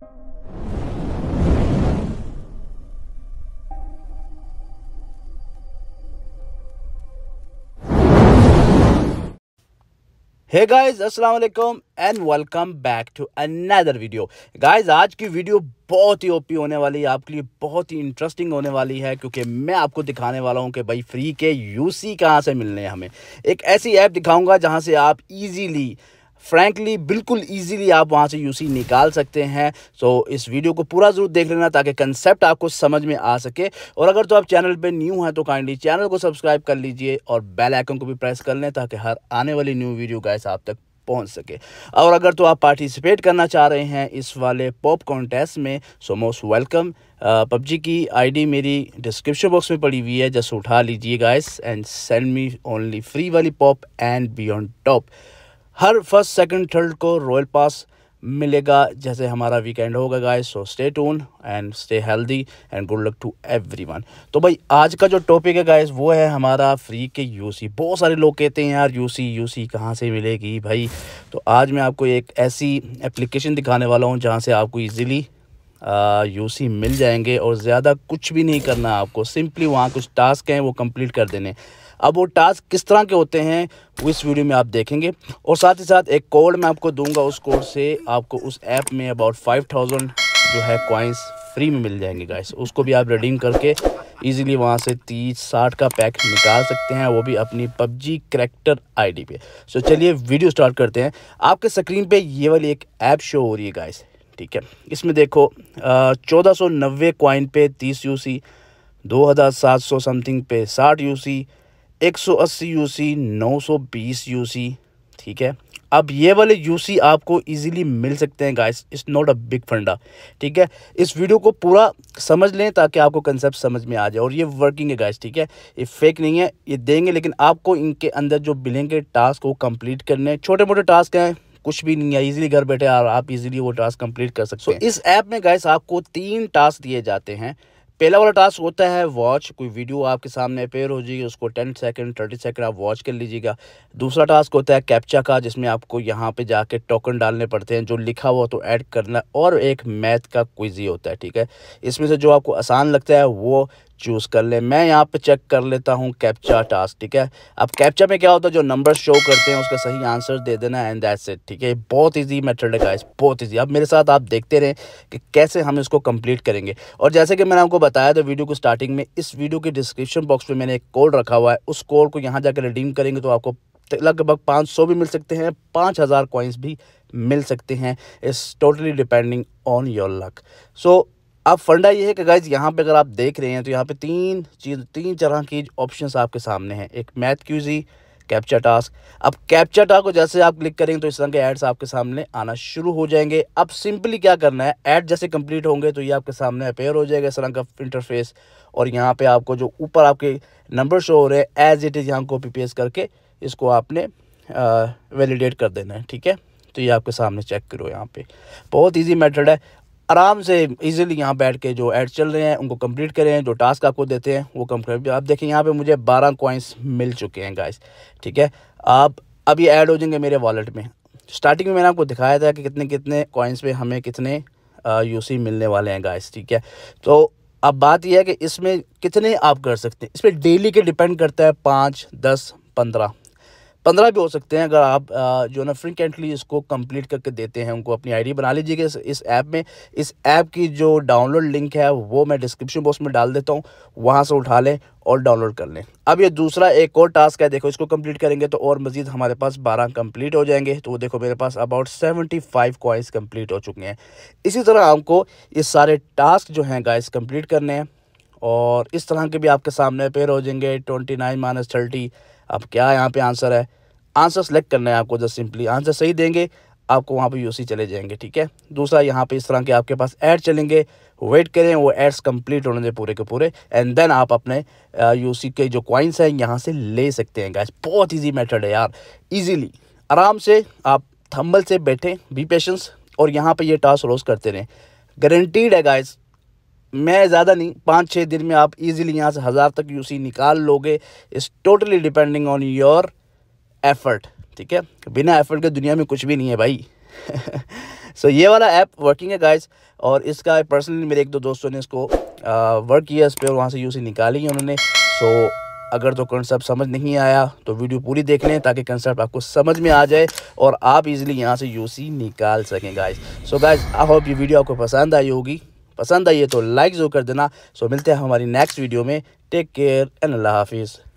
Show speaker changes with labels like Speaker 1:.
Speaker 1: हे guys अस्सलाम वालेकुम and welcome back to another video guys आज की वीडियो बहुत ही ओपी होने वाली है आपके लिए बहुत ही इंटरेस्टिंग होने वाली है क्योंकि मैं आपको दिखाने वाला हूं कि भाई फ्री के यूसी कहां से मिलने हैं हमें एक ऐसी ऐप दिखाऊंगा जहां से आप इजीली फ्रैंकली बिल्कुल ईजिली आप वहाँ से यूसी निकाल सकते हैं सो इस वीडियो को पूरा ज़रूर देख लेना ताकि कंसेप्ट आपको समझ में आ सके और अगर तो आप चैनल पर न्यू हैं तो काइंडली चैनल को सब्सक्राइब कर लीजिए और बेल आइकन को भी प्रेस कर लें ताकि हर आने वाली न्यू वीडियो गैस आप तक पहुंच सके और अगर तो आप पार्टिसिपेट करना चाह रहे हैं इस वाले पॉप कॉन्टेस्ट में सो मोस्ट वेलकम पबजी की आईडी मेरी डिस्क्रिप्शन बॉक्स में पड़ी हुई है जस्ट उठा लीजिए guys and send me only free वाली पॉप एंड बियॉन्ड टॉप हर फर्स्ट सेकंड थर्ड को रॉयल पास मिलेगा जैसे हमारा वीकेंड होगा guys so stay tuned and stay healthy and good luck to everyone तो भाई आज का जो टॉपिक है गाइस वो है हमारा फ्री के यूसी बहुत सारे लोग कहते हैं यार यूसी यूसी कहाँ से मिलेगी भाई तो आज मैं आपको एक ऐसी एप्लीकेशन दिखाने वाला हूँ जहाँ से आपको ईजिली यूसी मिल जाएंगे और ज़्यादा कुछ भी नहीं करना आपको सिंपली वहाँ कुछ टास्क हैं वो कंप्लीट कर देने अब वो टास्क किस तरह के होते हैं वो इस वीडियो में आप देखेंगे और साथ ही साथ एक कोड मैं आपको दूंगा उस कोड से आपको उस ऐप में अबाउट फाइव थाउजेंड जो है कॉइन्स फ्री में मिल जाएंगे गाइस उसको भी आप रिडीम करके ईजिली वहाँ से तीस साठ का पैक निकाल सकते हैं वो भी अपनी पबजी करेक्टर आई पे सो चलिए वीडियो स्टार्ट करते हैं आपके स्क्रीन पर ये वाली एक ऐप शो हो रही है गाइस ठीक है इसमें देखो चौदह सौ नब्बे क्वाइन पे तीस यू सी दो हज़ार सात सौ समथिंग पे साठ यू सी एक सौ अस्सी यू सी नौ सौ बीस यू सी ठीक है अब ये वाले यू सी आपको ईज़ीली मिल सकते हैं guys it's not a big funda ठीक है इस वीडियो को पूरा समझ लें ताकि आपको कंसेप्ट समझ में आ जाए और ये वर्किंग है गाइस ठीक है ये फेक नहीं है ये देंगे लेकिन आपको इनके अंदर जो बिलेंगे टास्क वो कंप्लीट करने छोटे मोटे टास्क हैं कुछ भी नहीं है इजीली घर बैठे आप इजीली वो टास्क कंप्लीट कर सकते हैं इस ऐप में गाइस आपको तीन टास्क दिए जाते हैं पहला वाला टास्क होता है वॉच कोई वीडियो आपके सामने अपेयर हो जाएगी उसको टेन सेकंड थर्टी सेकंड आप वॉच कर लीजिएगा दूसरा टास्क होता है कैप्चा का जिसमें आपको यहाँ पे जाके टोकन डालने पड़ते हैं जो लिखा हुआ तो ऐड करना और एक मैथ का क्विजी होता है ठीक है इसमें से जो आपको आसान लगता है वो चूज़ कर लें मैं यहाँ पे चेक कर लेता हूँ कैप्चा टास्क ठीक है अब कैप्चा में क्या होता है जो नंबर शो करते हैं उसका सही आंसर दे देना एंड दैट्स इट ठीक है बहुत ईजी मेथड है गाइस बहुत ईजी अब मेरे साथ आप देखते रहें कि कैसे हम इसको कंप्लीट करेंगे और जैसे कि मैंने आपको बताया था वीडियो को स्टार्टिंग में इस वीडियो के डिस्क्रिप्शन बॉक्स में मैंने एक कोड रखा हुआ है उस कोड को यहाँ जाकर रिडीम करेंगे तो आपको लगभग पाँच सौ भी मिल सकते हैं पाँच हज़ार कॉइन्स भी मिल सकते हैं it's totally depending on your luck so अब फंडा ये है कि गाइज यहाँ पे अगर आप देख रहे हैं तो यहाँ पे तीन चीज तीन तरह की ऑप्शंस आपके सामने हैं एक मैथ क्यूजी कैप्चा टास्क अब कैप्चा टास्क को जैसे आप क्लिक करेंगे तो इस तरह के एड्स आपके सामने आना शुरू हो जाएंगे अब सिंपली क्या करना है ऐड जैसे कंप्लीट होंगे तो ये आपके सामने अपेयर हो जाएगा इस तरह का इंटरफेस और यहाँ पे आपको जो ऊपर आपके नंबर शो हो रहे हैं एज इट इज़ यहाँ कॉपी पेस करके इसको आपने वैलिडेट कर देना है ठीक है तो ये आपके सामने चेक करो यहाँ पे बहुत इजी मेथड है आराम से इजीली यहाँ बैठ के जो एड चल रहे हैं उनको कंप्लीट करें जो टास्क आपको देते हैं वो कंप्लीट आप देखें यहाँ पे मुझे 12 कॉइन्स मिल चुके हैं गाइस ठीक है आप अभी ऐड हो जाएंगे मेरे वॉलेट में स्टार्टिंग में मैंने आपको दिखाया था कि कितने कितने कॉइन्स पे हमें कितने यूसी मिलने वाले हैं गाइस ठीक है तो अब बात यह है कि इसमें कितने आप कर सकते हैं इस पर डेली के डिपेंड करता है पाँच दस पंद्रह पंद्रह भी हो सकते हैं अगर आप जो ना फ्रिक्वेंटली इसको कंप्लीट करके देते हैं उनको अपनी आईडी बना लीजिएगा इस, ऐप में इस ऐप की जो डाउनलोड लिंक है वो मैं डिस्क्रिप्शन बॉक्स में डाल देता हूँ वहाँ से उठा लें और डाउनलोड कर लें अब ये दूसरा एक और टास्क है देखो इसको कंप्लीट करेंगे तो और मज़ीद हमारे पास बारह कंप्लीट हो जाएंगे तो देखो मेरे पास about seventy five quiz complete हो चुके हैं इसी तरह आपको ये सारे टास्क जो हैं गाइस कंप्लीट करने हैं और इस तरह के भी आपके सामने पेयर हो जाएंगे ट्वेंटी नाइन माइनस थर्टी अब क्या यहाँ पे आंसर है आंसर सेलेक्ट करना है आपको जस्ट सिंपली आंसर सही देंगे आपको वहाँ पे यूसी चले जाएंगे ठीक है दूसरा यहाँ पे इस तरह के आपके पास ऐड चलेंगे वेट करें वो एड्स कंप्लीट होने दें पूरे के पूरे एंड देन आप अपने यूसी के जो क्वाइंस हैं यहाँ से ले सकते हैं गैस बहुत ईजी मैथड है यार ईजीली आराम से आप थम्बल से बैठें बी पेशेंस और यहाँ पर ये टास्क रोज़ करते रहें गारंटीड है गाइज़ मैं ज़्यादा नहीं पाँच छः दिन में आप इजीली यहाँ से हज़ार तक यूसी निकाल लोगे इस totally depending on your effort ठीक है बिना एफर्ट के दुनिया में कुछ भी नहीं है भाई सो so, ये वाला ऐप वर्किंग है गाइस और इसका पर्सनली मेरे एक दो दोस्तों ने इसको वर्क किया इस पर वहाँ से यूसी निकाली है उन्होंने सो so, अगर तो कंसेप्ट समझ नहीं आया तो वीडियो पूरी देख लें ताकि कंसेप्ट आपको समझ में आ जाए और आप इजीली यहाँ से यूसी निकाल सकें guys so guys I hope ये वीडियो आपको पसंद आई होगी पसंद आई है तो लाइक जरूर कर देना सो मिलते हैं हमारी नेक्स्ट वीडियो में टेक केयर एंड अल्लाह हाफिज़